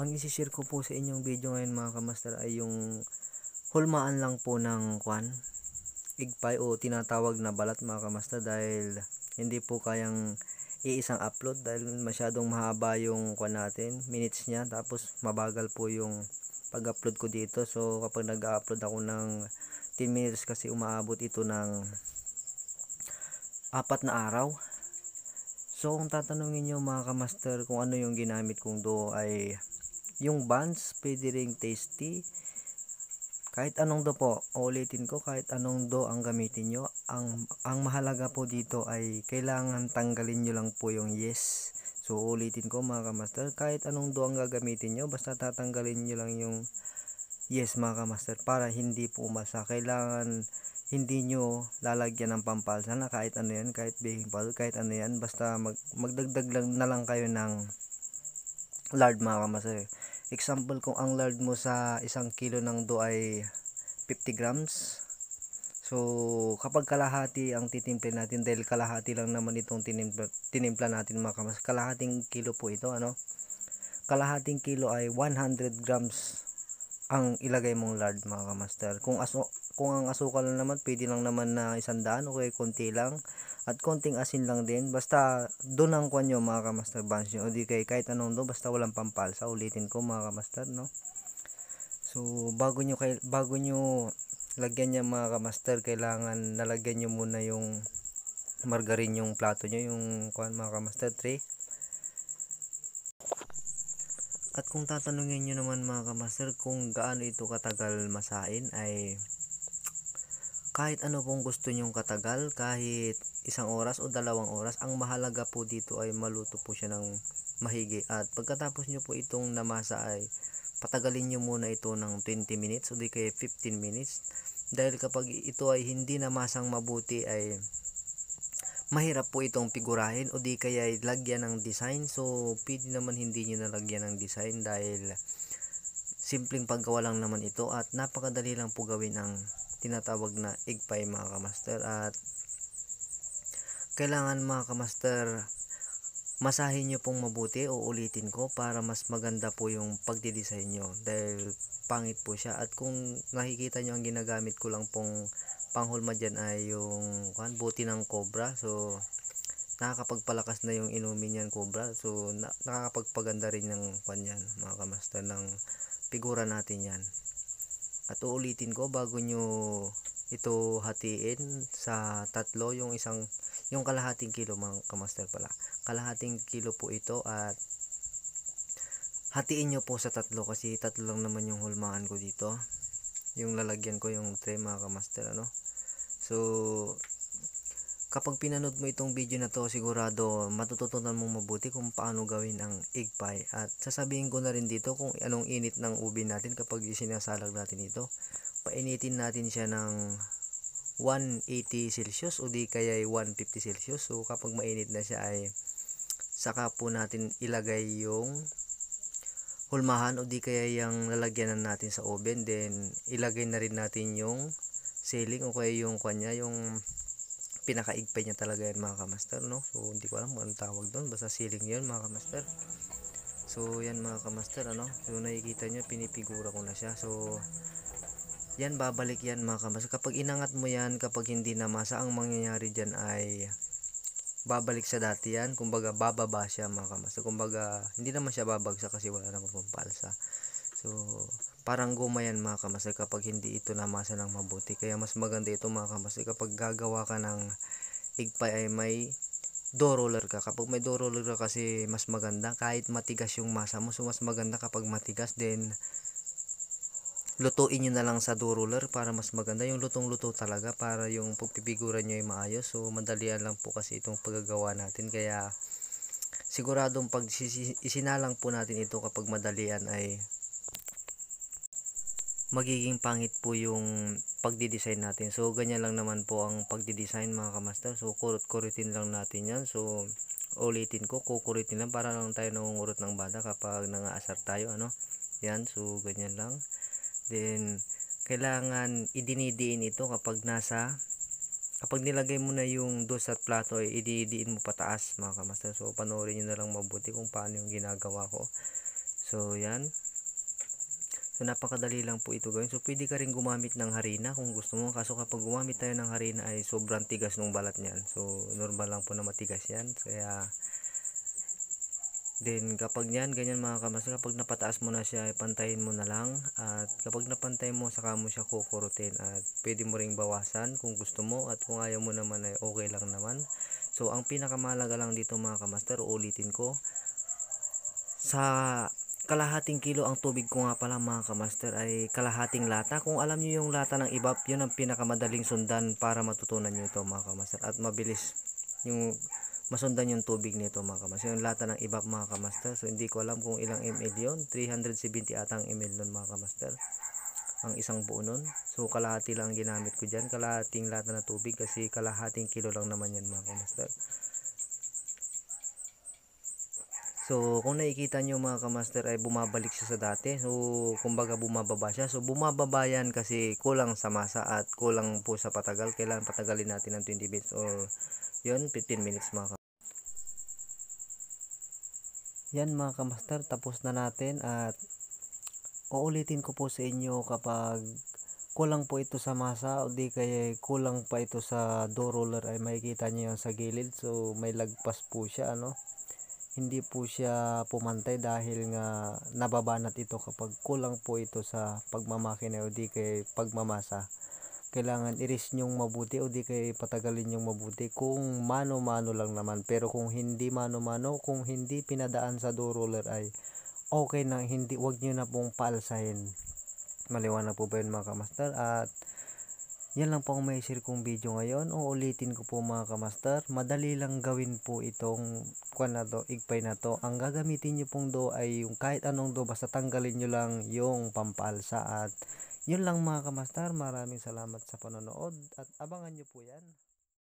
ang isishare ko po sa inyong video ngayon mga kamaster ay yung hulmaan lang po ng kwan igpay o tinatawag na balat mga kamaster dahil hindi po kayang iisang upload dahil masyadong mahaba yung kwan natin minutes niya tapos mabagal po yung pag upload ko dito so kapag nag upload ako ng 10 minutes kasi umaabot ito ng apat na araw So kung tatanungin nyo mga kamaster kung ano yung ginamit kong do ay yung buns, pwede ring tasty. Kahit anong do po, ulitin ko, kahit anong do ang gamitin nyo. Ang, ang mahalaga po dito ay kailangan tanggalin nyo lang po yung yes. So ulitin ko mga kamaster, kahit anong do ang gagamitin nyo, basta tatanggalin nyo lang yung yes mga kamaster para hindi po umasa. Kailangan hindi nyo lalagyan ng pampalsa na kahit ano yan, kahit baking powder, kahit ano yan, basta mag, magdagdag lang na lang kayo ng lard mga kamaster example kung ang lard mo sa isang kilo ng do ay 50 grams so kapag kalahati ang titimpla natin dahil kalahati lang naman itong tinimpla, tinimpla natin mga kamas kalahating kilo po ito ano kalahating kilo ay 100 grams ang ilagay mong lard mga kamaster. Kung aso kung ang asukal na naman, pwede lang naman na isandaan o kaya konti lang at konting asin lang din. Basta doon ang kwan nyo mga kamaster bans nyo. O di kay kahit anong do, basta walang pampalsa. Ulitin ko mga kamaster, no? So, bago nyo, kay, bago nyo lagyan niya mga kamaster, kailangan nalagyan nyo muna yung margarine yung plato nyo, yung kwan mga kamaster, tray. At kung tatanungin nyo naman mga kamaster kung gaano ito katagal masain ay kahit ano pong gusto nyong katagal, kahit isang oras o dalawang oras, ang mahalaga po dito ay maluto po siya ng mahigi. At pagkatapos nyo po itong namasa ay patagalin nyo muna ito ng 20 minutes o di kaya 15 minutes. Dahil kapag ito ay hindi namasang mabuti ay mahirap po itong figurahin o di kaya lagyan ng design so pwede naman hindi nyo nalagyan ng design dahil simpleng paggawa lang naman ito at napakadali lang po gawin ang tinatawag na egg pie mga kamaster at kailangan mga kamaster masahin nyo pong mabuti o ulitin ko para mas maganda po yung pagdidesign nyo dahil pangit po siya at kung nakikita nyo ang ginagamit ko lang pong panghulma dyan ay yung kan, buti ng cobra so nakakapagpalakas na yung inumin yan cobra so na, nakakapagpaganda rin ng kan yan mga kamaster ng figura natin yan at uulitin ko bago nyo ito hatiin sa tatlo yung isang yung kalahating kilo mga kamaster pala kalahating kilo po ito at hatiin nyo po sa tatlo kasi tatlo lang naman yung hulmaan ko dito yung lalagyan ko yung tray mga kamaster ano so kapag pinanood mo itong video na to sigurado matututunan mong mabuti kung paano gawin ang egg pie at sasabihin ko na rin dito kung anong init ng ubi natin kapag sinasalag natin ito painitin natin siya ng 180 Celsius o di kaya 150 Celsius so kapag mainit na siya ay saka po natin ilagay yung hulmahan o di kaya yung lalagyan natin sa oven then ilagay na rin natin yung sealing o kaya yung kanya yung pinakaigpay niya talaga yan mga kamaster no so hindi ko alam kung tawag doon basta sealing yun mga kamaster so yan mga kamaster ano so nakikita nyo pinipigura ko na siya so yan babalik yan mga kamaster kapag inangat mo yan kapag hindi na namasa ang mangyayari dyan ay babalik sa dati yan. Kumbaga, bababa siya mga kamas. So, Kumbaga, hindi naman siya babagsak kasi wala naman pong So, parang guma yan mga kamas kapag hindi ito namasa ng mabuti. Kaya mas maganda ito mga kamas kapag gagawa ka ng igpay ay may door roller ka. Kapag may door roller ka kasi mas maganda kahit matigas yung masa mo. So, mas maganda kapag matigas then lutuin nyo na lang sa dough ruler para mas maganda. Yung lutong-luto talaga para yung pagpipigura nyo ay maayos. So, madalian lang po kasi itong paggagawa natin. Kaya, siguradong pag isinalang po natin ito kapag madalian ay magiging pangit po yung pagdi-design natin. So, ganyan lang naman po ang pagdi-design mga kamaster. So, kurot-kurutin lang natin yan. So, ulitin ko, kukurutin lang para lang tayo nangungurot ng bata kapag nangaasar tayo. Ano? Yan, so, ganyan lang. Then, kailangan idinidiin ito kapag nasa kapag nilagay mo na yung dos at plato ay eh, ididiin mo pataas mga kamaster so panoorin nyo na lang mabuti kung paano yung ginagawa ko so yan so napakadali lang po ito gawin so pwede ka rin gumamit ng harina kung gusto mo kaso kapag gumamit tayo ng harina ay sobrang tigas nung balat nyan so normal lang po na matigas yan kaya so, Then kapag yan, ganyan mga kamas, kapag napataas mo na siya, pantayin mo na lang. At kapag napantay mo, saka mo siya kukurutin. At pwede mo ring bawasan kung gusto mo. At kung ayaw mo naman ay okay lang naman. So ang pinakamalaga lang dito mga kamaster, ulitin ko. Sa kalahating kilo ang tubig ko nga pala mga kamaster ay kalahating lata. Kung alam niyo yung lata ng ibap, yun ang pinakamadaling sundan para matutunan niyo ito mga kamaster. At mabilis yung masundan yung tubig nito mga kamaster. Yung lata ng ibab mga kamaster. So hindi ko alam kung ilang ml yon 370 atang ml nun mga kamaster. Ang isang buo nun. So kalahati lang ginamit ko dyan. Kalahating lata na tubig kasi kalahating kilo lang naman yan mga kamaster. So, kung nakikita nyo mga kamaster ay bumabalik siya sa dati. So, kumbaga bumababa siya. So, bumababa yan kasi kulang sa masa at kulang po sa patagal. Kailangan patagalin natin ng 20 minutes or yun, 15 minutes mga kamaster. Yan mga kamaster, tapos na natin at uulitin ko po sa inyo kapag kulang po ito sa masa o di kaya kulang pa ito sa door roller ay makikita nyo yan sa gilid so may lagpas po siya ano hindi po siya pumantay dahil nga nababanat ito kapag kulang po ito sa pagmamakina o di kaya pagmamasa kailangan iris nyong mabuti o di kay patagalin nyong mabuti kung mano-mano lang naman pero kung hindi mano-mano kung hindi pinadaan sa door roller ay okay na hindi wag nyo na pong paalsahin maliwanag po ba yun mga kamaster at yan lang po ang may share kong video ngayon. Uulitin ko po mga kamaster. Madali lang gawin po itong kwan na to, igpay na to. Ang gagamitin nyo pong do ay yung kahit anong do basta tanggalin nyo lang yung pampalsa at yun lang mga kamaster, Maraming salamat sa panonood at abangan nyo po yan.